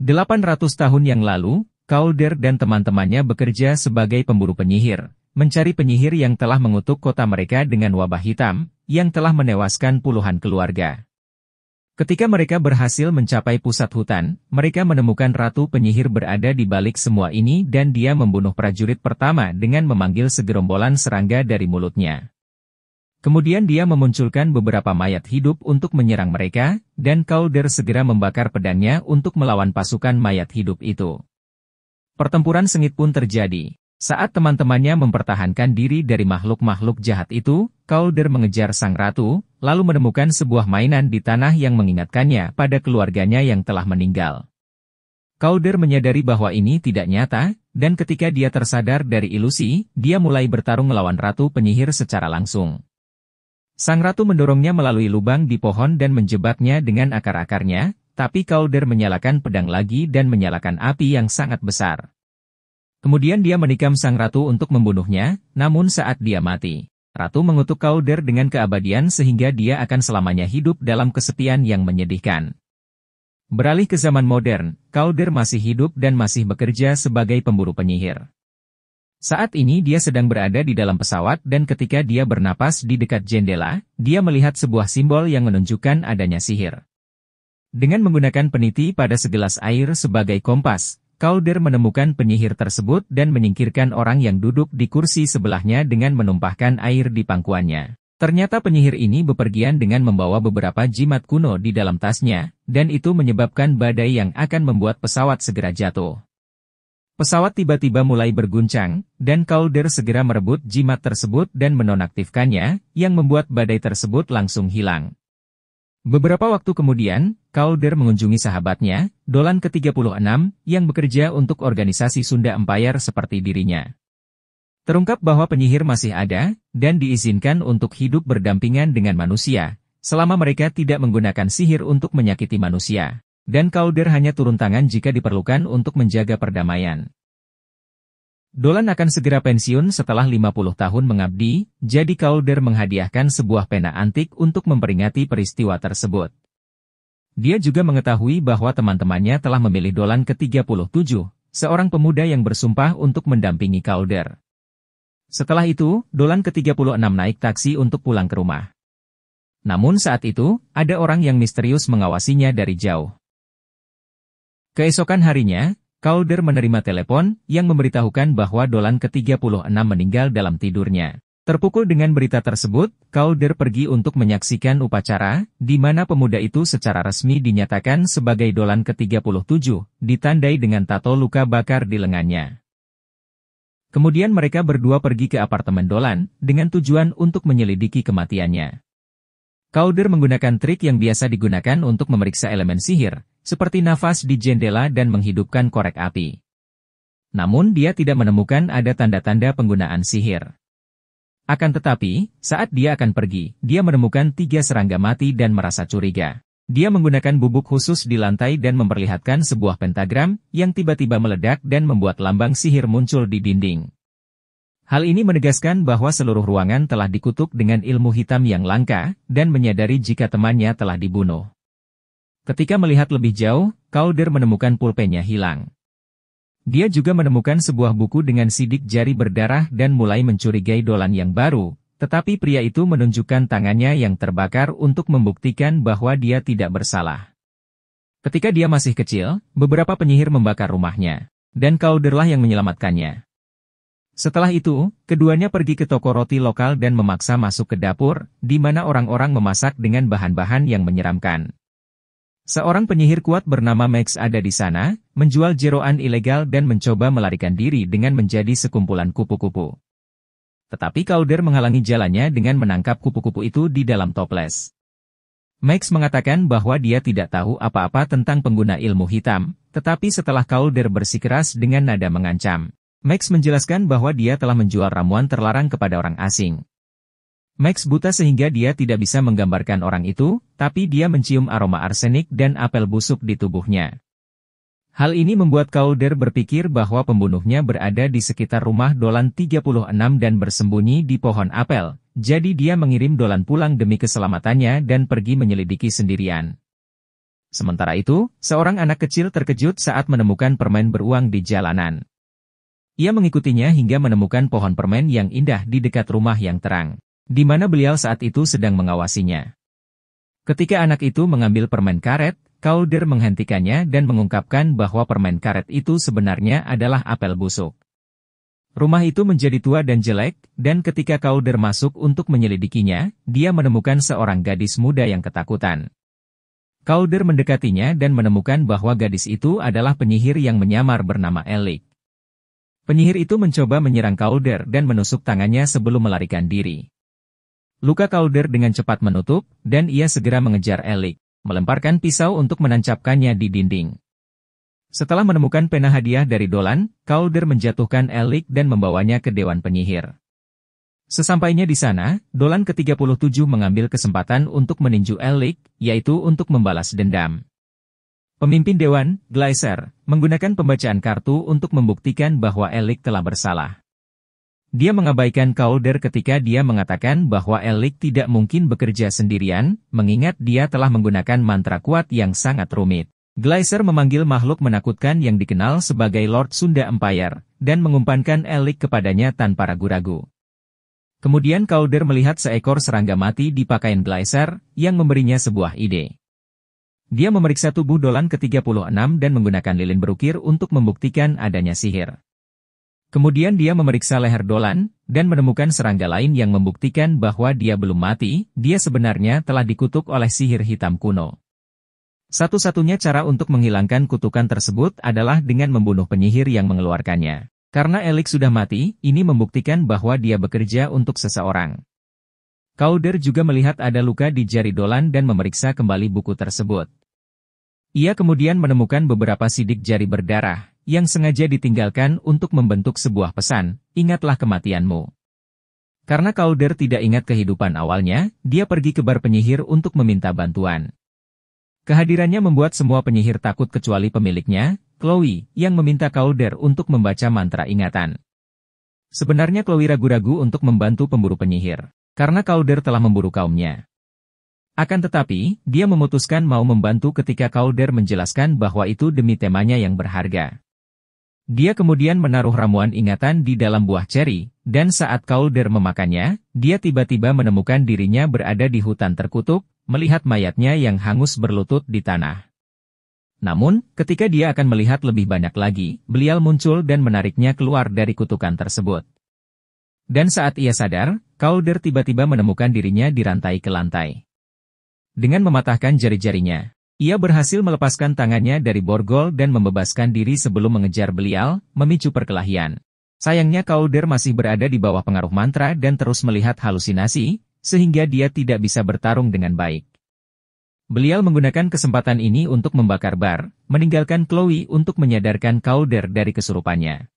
800 tahun yang lalu, Calder dan teman-temannya bekerja sebagai pemburu penyihir, mencari penyihir yang telah mengutuk kota mereka dengan wabah hitam, yang telah menewaskan puluhan keluarga. Ketika mereka berhasil mencapai pusat hutan, mereka menemukan ratu penyihir berada di balik semua ini dan dia membunuh prajurit pertama dengan memanggil segerombolan serangga dari mulutnya. Kemudian dia memunculkan beberapa mayat hidup untuk menyerang mereka, dan Calder segera membakar pedangnya untuk melawan pasukan mayat hidup itu. Pertempuran sengit pun terjadi. Saat teman-temannya mempertahankan diri dari makhluk-makhluk jahat itu, Calder mengejar sang ratu, lalu menemukan sebuah mainan di tanah yang mengingatkannya pada keluarganya yang telah meninggal. Calder menyadari bahwa ini tidak nyata, dan ketika dia tersadar dari ilusi, dia mulai bertarung melawan ratu penyihir secara langsung. Sang ratu mendorongnya melalui lubang di pohon dan menjebaknya dengan akar-akarnya, tapi Calder menyalakan pedang lagi dan menyalakan api yang sangat besar. Kemudian dia menikam sang ratu untuk membunuhnya, namun saat dia mati, ratu mengutuk Calder dengan keabadian sehingga dia akan selamanya hidup dalam kesepian yang menyedihkan. Beralih ke zaman modern, Calder masih hidup dan masih bekerja sebagai pemburu penyihir. Saat ini dia sedang berada di dalam pesawat dan ketika dia bernapas di dekat jendela, dia melihat sebuah simbol yang menunjukkan adanya sihir. Dengan menggunakan peniti pada segelas air sebagai kompas, Calder menemukan penyihir tersebut dan menyingkirkan orang yang duduk di kursi sebelahnya dengan menumpahkan air di pangkuannya. Ternyata penyihir ini bepergian dengan membawa beberapa jimat kuno di dalam tasnya, dan itu menyebabkan badai yang akan membuat pesawat segera jatuh. Pesawat tiba-tiba mulai berguncang, dan Calder segera merebut jimat tersebut dan menonaktifkannya, yang membuat badai tersebut langsung hilang. Beberapa waktu kemudian, Calder mengunjungi sahabatnya, Dolan ke-36, yang bekerja untuk organisasi Sunda Empire seperti dirinya. Terungkap bahwa penyihir masih ada, dan diizinkan untuk hidup berdampingan dengan manusia, selama mereka tidak menggunakan sihir untuk menyakiti manusia dan Calder hanya turun tangan jika diperlukan untuk menjaga perdamaian. Dolan akan segera pensiun setelah 50 tahun mengabdi, jadi Calder menghadiahkan sebuah pena antik untuk memperingati peristiwa tersebut. Dia juga mengetahui bahwa teman-temannya telah memilih Dolan ke-37, seorang pemuda yang bersumpah untuk mendampingi Calder. Setelah itu, Dolan ke-36 naik taksi untuk pulang ke rumah. Namun saat itu, ada orang yang misterius mengawasinya dari jauh. Keesokan harinya, Calder menerima telepon yang memberitahukan bahwa Dolan ke-36 meninggal dalam tidurnya. Terpukul dengan berita tersebut, Calder pergi untuk menyaksikan upacara, di mana pemuda itu secara resmi dinyatakan sebagai Dolan ke-37, ditandai dengan tato luka bakar di lengannya. Kemudian mereka berdua pergi ke apartemen Dolan, dengan tujuan untuk menyelidiki kematiannya. Kauder menggunakan trik yang biasa digunakan untuk memeriksa elemen sihir, seperti nafas di jendela dan menghidupkan korek api. Namun dia tidak menemukan ada tanda-tanda penggunaan sihir. Akan tetapi, saat dia akan pergi, dia menemukan tiga serangga mati dan merasa curiga. Dia menggunakan bubuk khusus di lantai dan memperlihatkan sebuah pentagram yang tiba-tiba meledak dan membuat lambang sihir muncul di dinding. Hal ini menegaskan bahwa seluruh ruangan telah dikutuk dengan ilmu hitam yang langka, dan menyadari jika temannya telah dibunuh. Ketika melihat lebih jauh, Calder menemukan pulpennya hilang. Dia juga menemukan sebuah buku dengan sidik jari berdarah dan mulai mencurigai Dolan yang baru, tetapi pria itu menunjukkan tangannya yang terbakar untuk membuktikan bahwa dia tidak bersalah. Ketika dia masih kecil, beberapa penyihir membakar rumahnya, dan Calderlah yang menyelamatkannya. Setelah itu, keduanya pergi ke toko roti lokal dan memaksa masuk ke dapur, di mana orang-orang memasak dengan bahan-bahan yang menyeramkan. Seorang penyihir kuat bernama Max ada di sana, menjual jeroan ilegal dan mencoba melarikan diri dengan menjadi sekumpulan kupu-kupu. Tetapi Calder menghalangi jalannya dengan menangkap kupu-kupu itu di dalam toples. Max mengatakan bahwa dia tidak tahu apa-apa tentang pengguna ilmu hitam, tetapi setelah Calder bersikeras dengan nada mengancam, Max menjelaskan bahwa dia telah menjual ramuan terlarang kepada orang asing. Max buta sehingga dia tidak bisa menggambarkan orang itu, tapi dia mencium aroma arsenik dan apel busuk di tubuhnya. Hal ini membuat Calder berpikir bahwa pembunuhnya berada di sekitar rumah Dolan 36 dan bersembunyi di pohon apel, jadi dia mengirim Dolan pulang demi keselamatannya dan pergi menyelidiki sendirian. Sementara itu, seorang anak kecil terkejut saat menemukan permen beruang di jalanan. Ia mengikutinya hingga menemukan pohon permen yang indah di dekat rumah yang terang, di mana beliau saat itu sedang mengawasinya. Ketika anak itu mengambil permen karet, Calder menghentikannya dan mengungkapkan bahwa permen karet itu sebenarnya adalah apel busuk. Rumah itu menjadi tua dan jelek, dan ketika Calder masuk untuk menyelidikinya, dia menemukan seorang gadis muda yang ketakutan. Calder mendekatinya dan menemukan bahwa gadis itu adalah penyihir yang menyamar bernama Elik. Penyihir itu mencoba menyerang Calder dan menusuk tangannya sebelum melarikan diri. Luka Calder dengan cepat menutup, dan ia segera mengejar Elik, melemparkan pisau untuk menancapkannya di dinding. Setelah menemukan pena hadiah dari Dolan, Calder menjatuhkan Elik dan membawanya ke Dewan Penyihir. Sesampainya di sana, Dolan ke-37 mengambil kesempatan untuk meninju Elik, yaitu untuk membalas dendam. Pemimpin Dewan, Gleiser, menggunakan pembacaan kartu untuk membuktikan bahwa Elik telah bersalah. Dia mengabaikan Calder ketika dia mengatakan bahwa Elik tidak mungkin bekerja sendirian, mengingat dia telah menggunakan mantra kuat yang sangat rumit. Gleiser memanggil makhluk menakutkan yang dikenal sebagai Lord Sunda Empire, dan mengumpankan Elik kepadanya tanpa ragu-ragu. Kemudian Calder melihat seekor serangga mati di pakaian Gleiser, yang memberinya sebuah ide. Dia memeriksa tubuh Dolan ke-36 dan menggunakan lilin berukir untuk membuktikan adanya sihir. Kemudian dia memeriksa leher Dolan, dan menemukan serangga lain yang membuktikan bahwa dia belum mati, dia sebenarnya telah dikutuk oleh sihir hitam kuno. Satu-satunya cara untuk menghilangkan kutukan tersebut adalah dengan membunuh penyihir yang mengeluarkannya. Karena Elik sudah mati, ini membuktikan bahwa dia bekerja untuk seseorang. Kauder juga melihat ada luka di jari Dolan dan memeriksa kembali buku tersebut. Ia kemudian menemukan beberapa sidik jari berdarah, yang sengaja ditinggalkan untuk membentuk sebuah pesan, ingatlah kematianmu. Karena Calder tidak ingat kehidupan awalnya, dia pergi ke bar penyihir untuk meminta bantuan. Kehadirannya membuat semua penyihir takut kecuali pemiliknya, Chloe, yang meminta Calder untuk membaca mantra ingatan. Sebenarnya Chloe ragu-ragu untuk membantu pemburu penyihir, karena Calder telah memburu kaumnya. Akan tetapi, dia memutuskan mau membantu ketika Calder menjelaskan bahwa itu demi temanya yang berharga. Dia kemudian menaruh ramuan ingatan di dalam buah ceri, dan saat Calder memakannya, dia tiba-tiba menemukan dirinya berada di hutan terkutuk, melihat mayatnya yang hangus berlutut di tanah. Namun, ketika dia akan melihat lebih banyak lagi, beliau muncul dan menariknya keluar dari kutukan tersebut. Dan saat ia sadar, Calder tiba-tiba menemukan dirinya dirantai ke lantai. Dengan mematahkan jari-jarinya, ia berhasil melepaskan tangannya dari borgol dan membebaskan diri sebelum mengejar belial, memicu perkelahian. Sayangnya Kauder masih berada di bawah pengaruh mantra dan terus melihat halusinasi, sehingga dia tidak bisa bertarung dengan baik. Belial menggunakan kesempatan ini untuk membakar bar, meninggalkan Chloe untuk menyadarkan Kauder dari kesurupannya.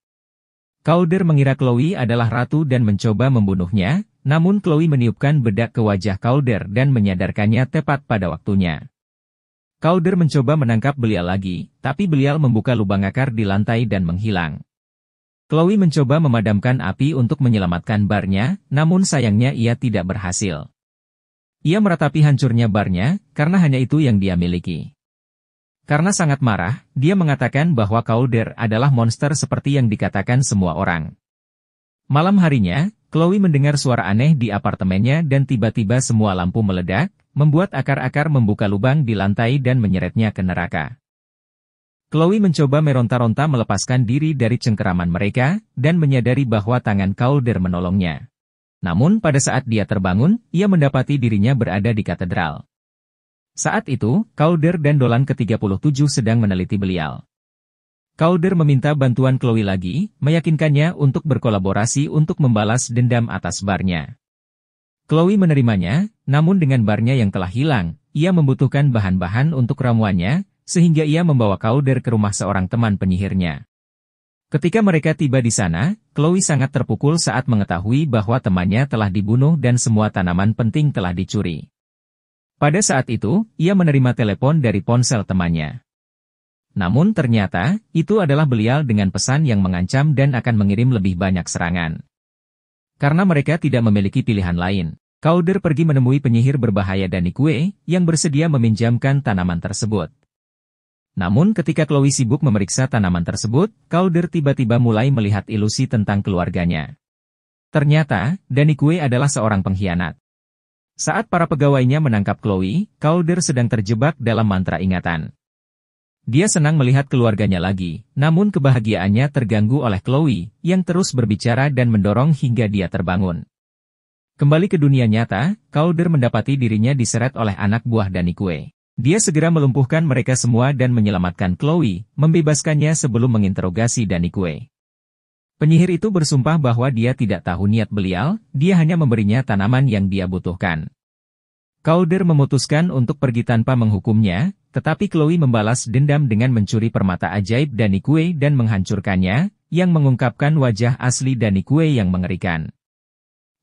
Kauder mengira Chloe adalah ratu dan mencoba membunuhnya, namun Chloe meniupkan bedak ke wajah Calder dan menyadarkannya tepat pada waktunya. Calder mencoba menangkap belial lagi, tapi belial membuka lubang akar di lantai dan menghilang. Chloe mencoba memadamkan api untuk menyelamatkan barnya, namun sayangnya ia tidak berhasil. Ia meratapi hancurnya barnya, karena hanya itu yang dia miliki. Karena sangat marah, dia mengatakan bahwa Calder adalah monster seperti yang dikatakan semua orang. Malam harinya, Chloe mendengar suara aneh di apartemennya dan tiba-tiba semua lampu meledak, membuat akar-akar membuka lubang di lantai dan menyeretnya ke neraka. Chloe mencoba meronta-ronta melepaskan diri dari cengkeraman mereka, dan menyadari bahwa tangan Calder menolongnya. Namun pada saat dia terbangun, ia mendapati dirinya berada di katedral. Saat itu, Calder dan Dolan ke-37 sedang meneliti beliau. Calder meminta bantuan Chloe lagi, meyakinkannya untuk berkolaborasi untuk membalas dendam atas barnya. Chloe menerimanya, namun dengan barnya yang telah hilang, ia membutuhkan bahan-bahan untuk ramuannya, sehingga ia membawa Calder ke rumah seorang teman penyihirnya. Ketika mereka tiba di sana, Chloe sangat terpukul saat mengetahui bahwa temannya telah dibunuh dan semua tanaman penting telah dicuri. Pada saat itu, ia menerima telepon dari ponsel temannya. Namun ternyata, itu adalah belial dengan pesan yang mengancam dan akan mengirim lebih banyak serangan. Karena mereka tidak memiliki pilihan lain, Kauder pergi menemui penyihir berbahaya Danikue yang bersedia meminjamkan tanaman tersebut. Namun ketika Chloe sibuk memeriksa tanaman tersebut, Calder tiba-tiba mulai melihat ilusi tentang keluarganya. Ternyata, Danikue adalah seorang pengkhianat. Saat para pegawainya menangkap Chloe, Calder sedang terjebak dalam mantra ingatan. Dia senang melihat keluarganya lagi, namun kebahagiaannya terganggu oleh Chloe, yang terus berbicara dan mendorong hingga dia terbangun. Kembali ke dunia nyata, Calder mendapati dirinya diseret oleh anak buah Danikue. Dia segera melumpuhkan mereka semua dan menyelamatkan Chloe, membebaskannya sebelum menginterogasi Danikue. Penyihir itu bersumpah bahwa dia tidak tahu niat belial, dia hanya memberinya tanaman yang dia butuhkan. Calder memutuskan untuk pergi tanpa menghukumnya, tetapi Chloe membalas dendam dengan mencuri permata ajaib Dani Kue dan menghancurkannya, yang mengungkapkan wajah asli Dani Kue yang mengerikan.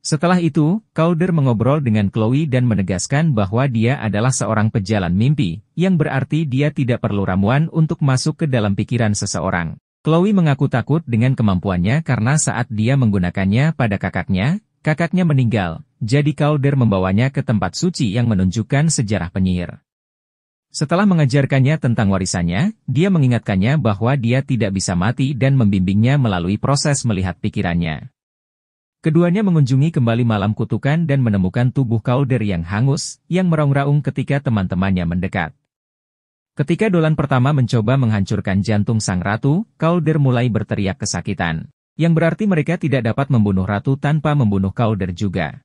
Setelah itu, Calder mengobrol dengan Chloe dan menegaskan bahwa dia adalah seorang pejalan mimpi, yang berarti dia tidak perlu ramuan untuk masuk ke dalam pikiran seseorang. Chloe mengaku takut dengan kemampuannya karena saat dia menggunakannya pada kakaknya, kakaknya meninggal, jadi Calder membawanya ke tempat suci yang menunjukkan sejarah penyihir. Setelah mengajarkannya tentang warisannya, dia mengingatkannya bahwa dia tidak bisa mati dan membimbingnya melalui proses melihat pikirannya. Keduanya mengunjungi kembali malam kutukan dan menemukan tubuh Calder yang hangus, yang meraung-raung ketika teman-temannya mendekat. Ketika Dolan pertama mencoba menghancurkan jantung sang ratu, Calder mulai berteriak kesakitan. Yang berarti mereka tidak dapat membunuh ratu tanpa membunuh Calder juga.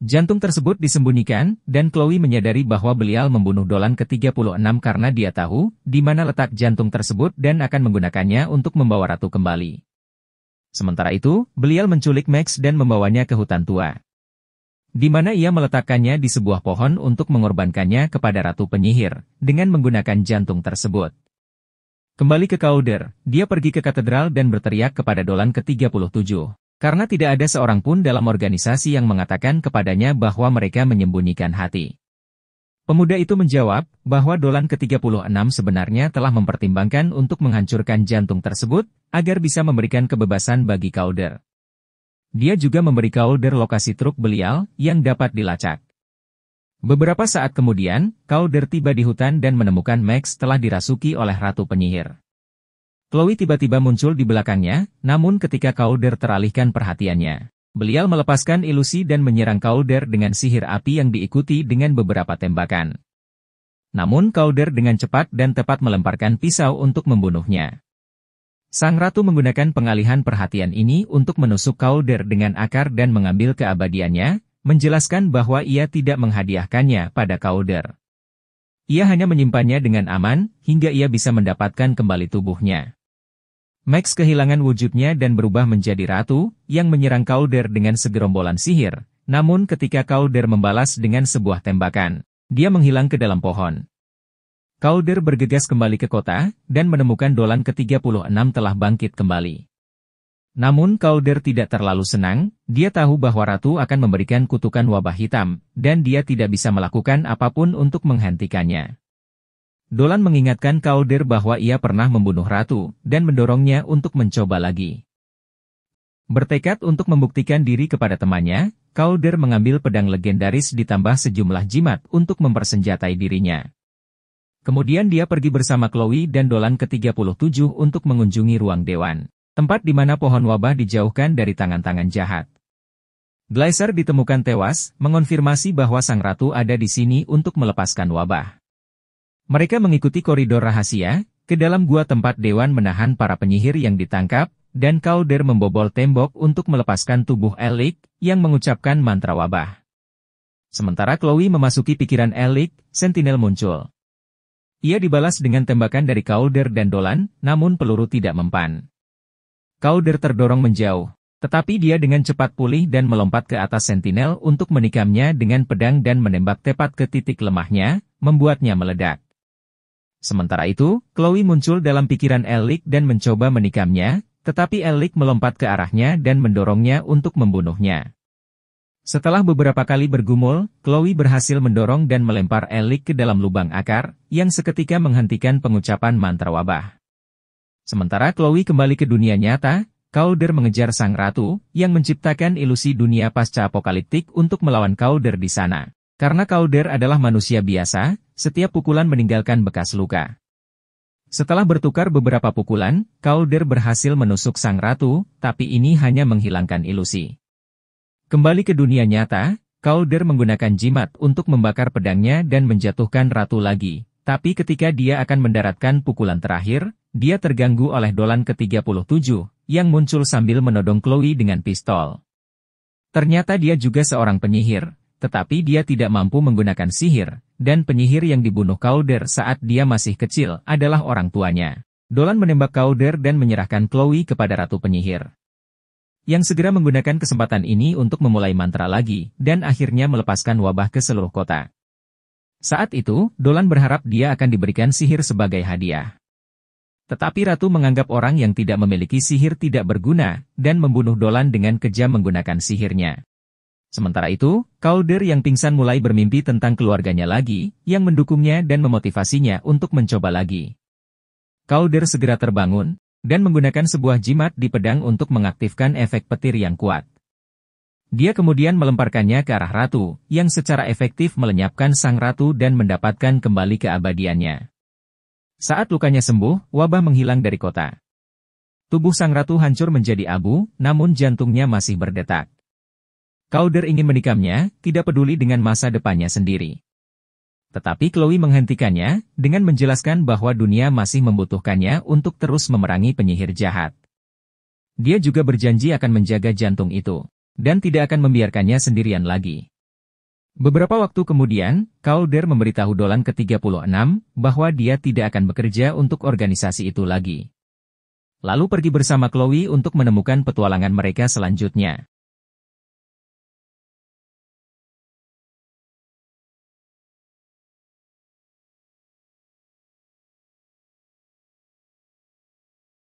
Jantung tersebut disembunyikan, dan Chloe menyadari bahwa Belial membunuh Dolan ke-36 karena dia tahu di mana letak jantung tersebut dan akan menggunakannya untuk membawa ratu kembali. Sementara itu, Belial menculik Max dan membawanya ke hutan tua. Di mana ia meletakkannya di sebuah pohon untuk mengorbankannya kepada ratu penyihir, dengan menggunakan jantung tersebut. Kembali ke Kauder, dia pergi ke katedral dan berteriak kepada Dolan ke-37. Karena tidak ada seorang pun dalam organisasi yang mengatakan kepadanya bahwa mereka menyembunyikan hati. Pemuda itu menjawab bahwa Dolan ke-36 sebenarnya telah mempertimbangkan untuk menghancurkan jantung tersebut agar bisa memberikan kebebasan bagi Kauder. Dia juga memberi Kauder lokasi truk belial yang dapat dilacak. Beberapa saat kemudian, Kauder tiba di hutan dan menemukan Max telah dirasuki oleh Ratu Penyihir. Chloe tiba-tiba muncul di belakangnya, namun ketika Calder teralihkan perhatiannya, beliau melepaskan ilusi dan menyerang Calder dengan sihir api yang diikuti dengan beberapa tembakan. Namun Calder dengan cepat dan tepat melemparkan pisau untuk membunuhnya. Sang Ratu menggunakan pengalihan perhatian ini untuk menusuk Calder dengan akar dan mengambil keabadiannya, menjelaskan bahwa ia tidak menghadiahkannya pada Calder. Ia hanya menyimpannya dengan aman, hingga ia bisa mendapatkan kembali tubuhnya. Max kehilangan wujudnya dan berubah menjadi ratu, yang menyerang Calder dengan segerombolan sihir. Namun ketika Calder membalas dengan sebuah tembakan, dia menghilang ke dalam pohon. Calder bergegas kembali ke kota, dan menemukan Dolan ke-36 telah bangkit kembali. Namun Calder tidak terlalu senang, dia tahu bahwa Ratu akan memberikan kutukan wabah hitam, dan dia tidak bisa melakukan apapun untuk menghentikannya. Dolan mengingatkan Calder bahwa ia pernah membunuh ratu, dan mendorongnya untuk mencoba lagi. Bertekad untuk membuktikan diri kepada temannya, Calder mengambil pedang legendaris ditambah sejumlah jimat untuk mempersenjatai dirinya. Kemudian dia pergi bersama Chloe dan Dolan ke 37 untuk mengunjungi ruang dewan, tempat di mana pohon wabah dijauhkan dari tangan-tangan jahat. Glaser ditemukan tewas, mengonfirmasi bahwa sang ratu ada di sini untuk melepaskan wabah. Mereka mengikuti koridor rahasia, ke dalam gua tempat Dewan menahan para penyihir yang ditangkap, dan Kauder membobol tembok untuk melepaskan tubuh Elik, yang mengucapkan mantra wabah. Sementara Chloe memasuki pikiran Elik, Sentinel muncul. Ia dibalas dengan tembakan dari Kauder dan Dolan, namun peluru tidak mempan. Kauder terdorong menjauh, tetapi dia dengan cepat pulih dan melompat ke atas Sentinel untuk menikamnya dengan pedang dan menembak tepat ke titik lemahnya, membuatnya meledak. Sementara itu, Chloe muncul dalam pikiran Elik dan mencoba menikamnya, tetapi Elik melompat ke arahnya dan mendorongnya untuk membunuhnya. Setelah beberapa kali bergumul, Chloe berhasil mendorong dan melempar Elik ke dalam lubang akar, yang seketika menghentikan pengucapan mantra wabah. Sementara Chloe kembali ke dunia nyata, Calder mengejar sang ratu, yang menciptakan ilusi dunia pasca apokaliptik untuk melawan Calder di sana. Karena Calder adalah manusia biasa, setiap pukulan meninggalkan bekas luka. Setelah bertukar beberapa pukulan, Calder berhasil menusuk sang ratu, tapi ini hanya menghilangkan ilusi. Kembali ke dunia nyata, Calder menggunakan jimat untuk membakar pedangnya dan menjatuhkan ratu lagi, tapi ketika dia akan mendaratkan pukulan terakhir, dia terganggu oleh dolan ke-37, yang muncul sambil menodong Chloe dengan pistol. Ternyata dia juga seorang penyihir, tetapi dia tidak mampu menggunakan sihir, dan penyihir yang dibunuh Calder saat dia masih kecil adalah orang tuanya. Dolan menembak Calder dan menyerahkan Chloe kepada Ratu Penyihir. Yang segera menggunakan kesempatan ini untuk memulai mantra lagi, dan akhirnya melepaskan wabah ke seluruh kota. Saat itu, Dolan berharap dia akan diberikan sihir sebagai hadiah. Tetapi Ratu menganggap orang yang tidak memiliki sihir tidak berguna, dan membunuh Dolan dengan kejam menggunakan sihirnya. Sementara itu, Calder yang pingsan mulai bermimpi tentang keluarganya lagi, yang mendukungnya dan memotivasinya untuk mencoba lagi. Calder segera terbangun, dan menggunakan sebuah jimat di pedang untuk mengaktifkan efek petir yang kuat. Dia kemudian melemparkannya ke arah ratu, yang secara efektif melenyapkan sang ratu dan mendapatkan kembali keabadiannya. Saat lukanya sembuh, wabah menghilang dari kota. Tubuh sang ratu hancur menjadi abu, namun jantungnya masih berdetak. Calder ingin menikamnya, tidak peduli dengan masa depannya sendiri. Tetapi Chloe menghentikannya dengan menjelaskan bahwa dunia masih membutuhkannya untuk terus memerangi penyihir jahat. Dia juga berjanji akan menjaga jantung itu, dan tidak akan membiarkannya sendirian lagi. Beberapa waktu kemudian, Calder memberitahu Dolan ke-36 bahwa dia tidak akan bekerja untuk organisasi itu lagi. Lalu pergi bersama Chloe untuk menemukan petualangan mereka selanjutnya.